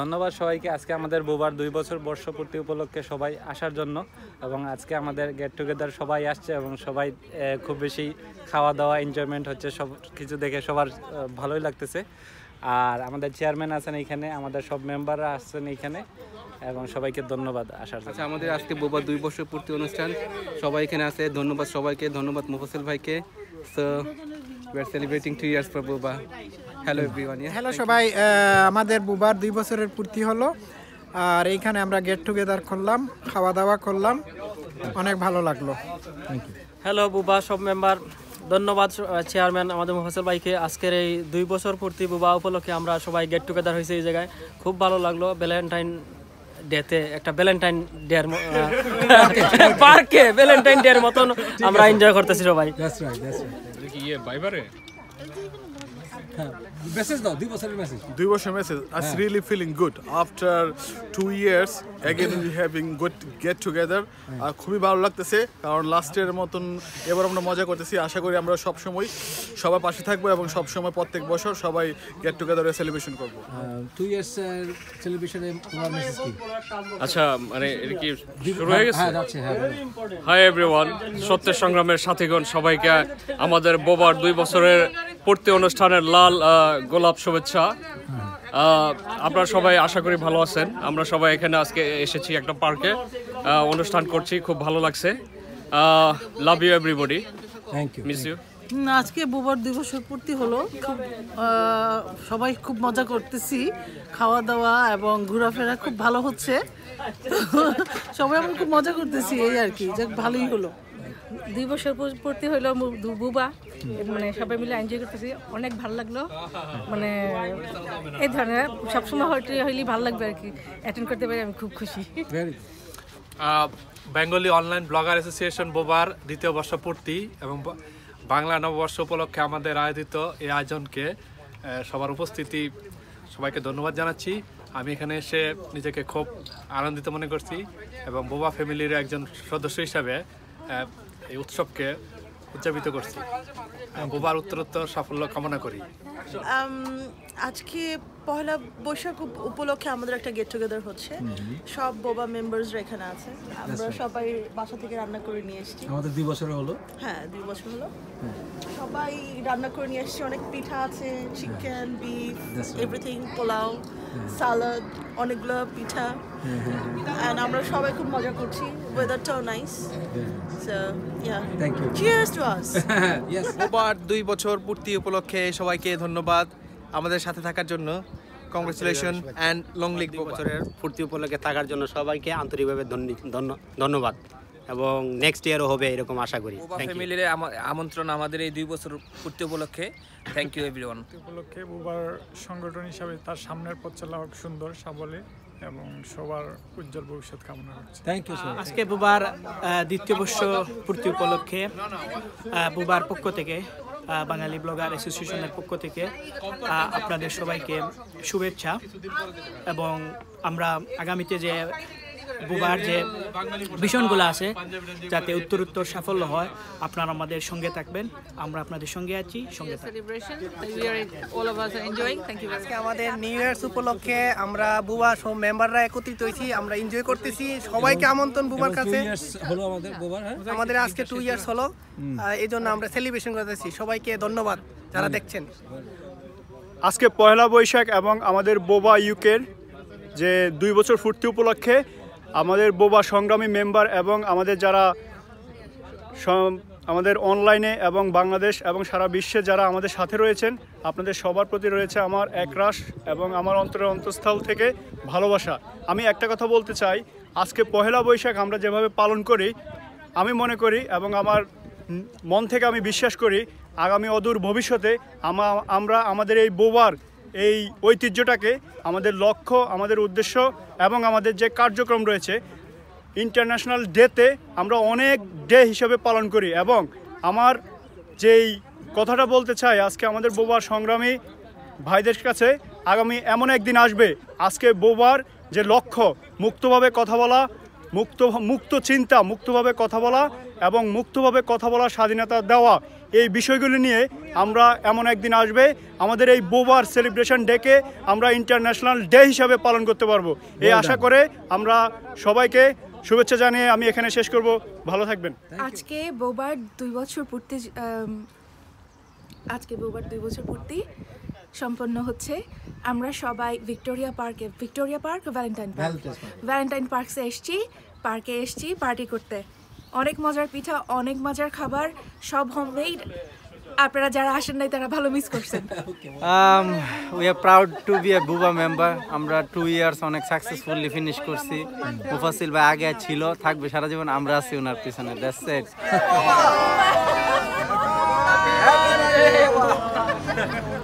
ধন্যবাদ সবাইকে আজকে আমাদের বুবার দুই বছর বর্ষপূর্তি উপলক্ষে সবাই আসার জন্য এবং আজকে আমাদের গেট টুগেদার সবাই আসছে এবং সবাই খুব বেশি খাওয়া দাওয়া এনজয়মেন্ট হচ্ছে সব কিছু দেখে সবার ভালোই লাগতেছে আর আমাদের চেয়ারম্যান আছেন এইখানে আমাদের সব মেম্বাররা আসছেন এইখানে এবং সবাইকে ধন্যবাদ আসার আচ্ছা আমাদের আজকে বোবা দুই বছর পূর্তি অনুষ্ঠান সবাই এখানে আছে ধন্যবাদ সবাইকে ধন্যবাদ মুফসিল ভাইকে so we are celebrating two years for Boba. Hello everyone hello সবাই আমাদের বুবার দুই বছরের পূর্তি হলো আর এইখানে আমরা গেট টুগেদার করলাম খাওয়া দাওয়া করলাম অনেক ভালো লাগলো হ্যালো বুবা সব মেম্বার ধন্যবাদ চেয়ারম্যান আমাদের মোহাসেল ভাইকে আজকের এই দুই বছর পূর্তি বুবা উপলক্ষে আমরা সবাই গেট টুগেদার হয়েছে এই জায়গায় খুব ভালো লাগলো ভ্যালেন্টাইন ডেতে একটা ভ্যালেন্টাইন ডে পার্কে ভ্যালেন্টাইন ডে এর মতন আমরা এনজয় করতেছি সবাই মেসেজ হ্যাঁ। দুই বছর message I really feeling good after two years again we having good get together আর খুবই ভালো লাগতেছে কারণ লাস্ট ইয়ারের মতন এবার আমরা মজা করতেছি আশা করি আমরা সব সময় সবার পাশে থাকবো এবং সব সময় প্রত্যেক বছর সবাই গেট টুগেদারে সেলিব্রেশন করবো টু ইয়ার্স সেলিব্রেশনে তোমার মেসেজ কি আচ্ছা মানে এটা কি শুরু হয়ে হ্যাঁ, গেছে হাই হ্যাঁ, এভরিওয়ান সত্যের সংগ্রামের সাথীগণ সবাইকে আমাদের বোবার দুই বছরের পড়তে অনুষ্ঠানের লাল গোলাপ শুভেচ্ছা আপনারা সবাই আশা করি ভালো আছেন আমরা সবাই এখানে আজকে এসেছি একটা পার্কে অনুষ্ঠান করছি খুব ভালো লাগছে love you everybody thank you miss you আজকে বুবার দিবসের পূর্তি হলো খুব সবাই খুব মজা করতেছি খাওয়া দাওয়া এবং ঘোরাফেরা খুব ভালো হচ্ছে সবাই এমন খুব মজা করতেছি এই আর কি যাক ভালোই হলো দুই বছর পূর্তি হইলো বুবা মানে সবাই মিলে এনজয় করতেছি অনেক ভালো লাগলো মানে এই ধরনের সবসময় হয়তো হইলে ভালো লাগবে আর কি অ্যাটেন্ড করতে পারি আমি খুব খুশি বেঙ্গলি অনলাইন ব্লগার অ্যাসোসিয়েশন বোবার দ্বিতীয় বর্ষ পূর্তি এবং বাংলা নববর্ষ উপলক্ষে আমাদের আয়োজিত এই আয়োজনকে সবার উপস্থিতি সবাইকে ধন্যবাদ জানাচ্ছি আমি এখানে এসে নিজেকে খুব আনন্দিত মনে করছি এবং বোবা ফ্যামিলির একজন সদস্য হিসাবে এই উৎসবকে উদযাপিত করছি বোবার উত্তরোত্তর সাফল্য কামনা করি আজকে পহেলা বৈশাখ উপলক্ষে আমাদের একটা গেট টুগেদার হচ্ছে সব বোবা মেম্বার্সরা এখানে আছে আমরা সবাই বাসা থেকে রান্না করে নিয়ে এসেছি আমাদের দুই বছর হলো হ্যাঁ দুই বছর হলো সবাই রান্না করে নিয়ে এসেছি অনেক পিঠা আছে chicken beef everything pulao salad অনেকগুলো পিঠা অ্যান্ড আমরা সবাই খুব মজা করছি ওয়েদারটাও নাইস দুই বছর পূর্তি উপলক্ষে সবাইকে ধন্যবাদ আমাদের সাথে থাকার জন্য কংগ্রেচুলেশন অ্যান্ড লং লিগ বছরের পূর্তি উপলক্ষে থাকার জন্য সবাইকে আন্তরিকভাবে ধন্যবাদ এবং নেক্সট ইয়ারও হবে এরকম আশা করি ফ্যামিলির আমন্ত্রণ আমাদের এই দুই বছর পূর্তি উপলক্ষে থ্যাংক ইউ এভরিওয়ান উপলক্ষে বুবার সংগঠন হিসাবে তার সামনের পথ চলা হোক সুন্দর সাবলে এবং সবার উজ্জ্বল ভবিষ্যৎ কামনা করছি থ্যাংক ইউ আজকে বুবার দ্বিতীয় বর্ষ পূর্তি উপলক্ষে বুবার পক্ষ থেকে বাঙালি ব্লগার অ্যাসোসিয়েশনের পক্ষ থেকে আপনাদের সবাইকে শুভেচ্ছা এবং আমরা আগামীতে যে বুবার যে ভীষণগুলো আছে যাতে উত্তর উত্তর সাফল্য হয় আপনারা আমাদের সঙ্গে থাকবেন আমরা আপনাদের সঙ্গে আছি সঙ্গে আমাদের নিউ ইয়ার্স উপলক্ষে আমরা বুবা সব মেম্বাররা একত্রিত হয়েছি আমরা এনজয় করতেছি সবাইকে আমন্ত্রণ বুবার কাছে হ্যাঁ? আমাদের আজকে টু ইয়ার্স হলো এই জন্য আমরা সেলিব্রেশন করতেছি সবাইকে ধন্যবাদ যারা দেখছেন আজকে পয়লা বৈশাখ এবং আমাদের বোবা ইউকের যে দুই বছর ফুর্তি উপলক্ষে আমাদের বোবা সংগ্রামী মেম্বার এবং আমাদের যারা আমাদের অনলাইনে এবং বাংলাদেশ এবং সারা বিশ্বে যারা আমাদের সাথে রয়েছেন আপনাদের সবার প্রতি রয়েছে আমার একরাশ এবং আমার অন্তরের অন্তঃস্থল থেকে ভালোবাসা আমি একটা কথা বলতে চাই আজকে পহেলা বৈশাখ আমরা যেভাবে পালন করি আমি মনে করি এবং আমার মন থেকে আমি বিশ্বাস করি আগামী অদূর ভবিষ্যতে আমরা আমাদের এই বোবার এই ঐতিহ্যটাকে আমাদের লক্ষ্য আমাদের উদ্দেশ্য এবং আমাদের যে কার্যক্রম রয়েছে ইন্টারন্যাশনাল ডেতে আমরা অনেক ডে হিসেবে পালন করি এবং আমার যেই কথাটা বলতে চাই আজকে আমাদের বোবার সংগ্রামী ভাইদের কাছে আগামী এমন একদিন আসবে আজকে বোবার যে লক্ষ্য মুক্তভাবে কথা বলা মুক্ত মুক্ত চিন্তা মুক্তভাবে কথা বলা এবং মুক্তভাবে কথা বলা স্বাধীনতা দেওয়া এই বিষয়গুলি নিয়ে আমরা এমন একদিন আসবে আমাদের এই বোবার সেলিব্রেশন ডেকে আমরা ইন্টারন্যাশনাল ডে হিসাবে পালন করতে পারবো এই আশা করে আমরা সবাইকে শুভেচ্ছা জানিয়ে আমি এখানে শেষ করব ভালো থাকবেন আজকে বোবার দুই বছর পূর্তি আজকে বোবার দুই বছর পূর্তি সম্পন্ন হচ্ছে আমরা সবাই ভিক্টোরিয়া পার্কে Victoria park Valentine park Valentine পার্কসে এসছি পার্কে এসছি পার্টি করতে অনেক মজার পিঠা অনেক মজার খাবার সব হোমমেড আপনারা যারা আসেন নাই তারা ভালো মিস করছেন we are proud to be a Boba member আমরা টু ইয়ার্স অনেক সাকসেসফুলি ফিনিশ করছি বুবা সিলভা আগে ছিল থাকবে সারা জীবন আমরা আছি ওনার পিছনে দ্যাটস ইট